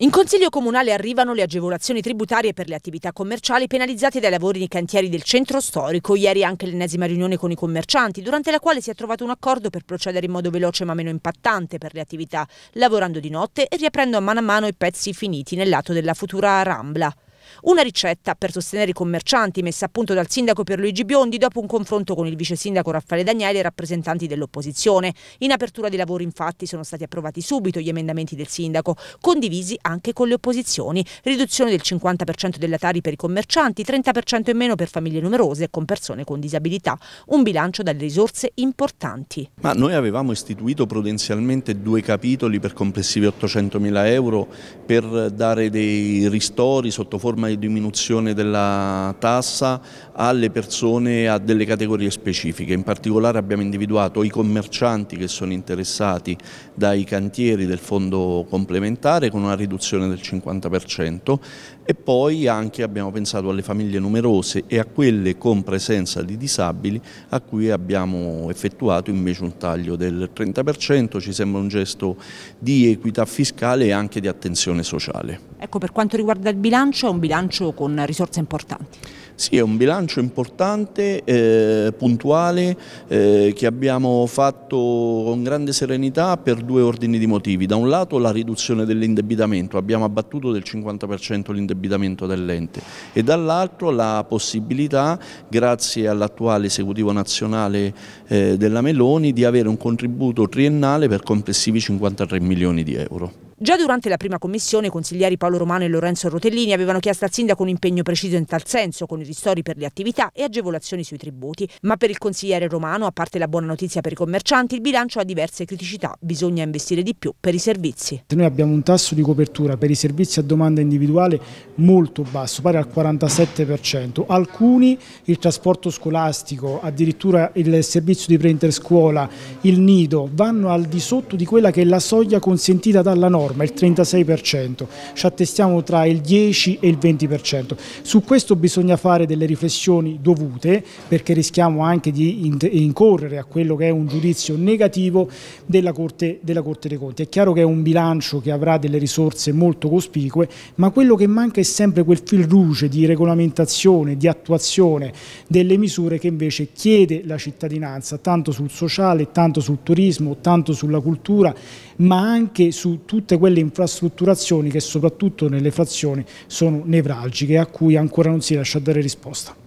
In Consiglio Comunale arrivano le agevolazioni tributarie per le attività commerciali penalizzate dai lavori nei cantieri del centro storico. Ieri anche l'ennesima riunione con i commercianti, durante la quale si è trovato un accordo per procedere in modo veloce ma meno impattante per le attività, lavorando di notte e riaprendo a mano a mano i pezzi finiti nel lato della futura Rambla. Una ricetta per sostenere i commercianti messa a punto dal sindaco Pierluigi Biondi dopo un confronto con il vice sindaco Raffaele Daniele e rappresentanti dell'opposizione. In apertura dei lavori infatti sono stati approvati subito gli emendamenti del sindaco, condivisi anche con le opposizioni. Riduzione del 50% della tari per i commercianti, 30% in meno per famiglie numerose e con persone con disabilità. Un bilancio dalle risorse importanti. Ma noi avevamo istituito prudenzialmente due capitoli per complessivi 800 mila euro per dare dei ristori sotto forma forma di diminuzione della tassa alle persone, a delle categorie specifiche. In particolare abbiamo individuato i commercianti che sono interessati dai cantieri del fondo complementare con una riduzione del 50% e poi anche abbiamo pensato alle famiglie numerose e a quelle con presenza di disabili a cui abbiamo effettuato invece un taglio del 30%, ci sembra un gesto di equità fiscale e anche di attenzione sociale. Ecco, per quanto riguarda il bilancio, è un bilancio con risorse importanti. Sì, è un bilancio importante, eh, puntuale, eh, che abbiamo fatto con grande serenità per due ordini di motivi. Da un lato la riduzione dell'indebitamento, abbiamo abbattuto del 50% l'indebitamento dell'ente e dall'altro la possibilità, grazie all'attuale esecutivo nazionale eh, della Meloni, di avere un contributo triennale per complessivi 53 milioni di euro. Già durante la prima commissione i consiglieri Paolo Romano e Lorenzo Rotellini avevano chiesto al sindaco un impegno preciso in tal senso, con i ristori per le attività e agevolazioni sui tributi, ma per il consigliere Romano, a parte la buona notizia per i commercianti, il bilancio ha diverse criticità, bisogna investire di più per i servizi. Noi abbiamo un tasso di copertura per i servizi a domanda individuale molto basso, pari al 47%, alcuni il trasporto scolastico, addirittura il servizio di preinterscuola, il nido, vanno al di sotto di quella che è la soglia consentita dalla norma norma, il 36%, ci attestiamo tra il 10 e il 20%. Su questo bisogna fare delle riflessioni dovute perché rischiamo anche di incorrere a quello che è un giudizio negativo della Corte, della Corte dei Conti. È chiaro che è un bilancio che avrà delle risorse molto cospicue, ma quello che manca è sempre quel fil rouge di regolamentazione, di attuazione delle misure che invece chiede la cittadinanza, tanto sul sociale, tanto sul turismo, tanto sulla cultura, ma anche su tutte tutte quelle infrastrutturazioni che soprattutto nelle frazioni sono nevralgiche a cui ancora non si riesce a dare risposta.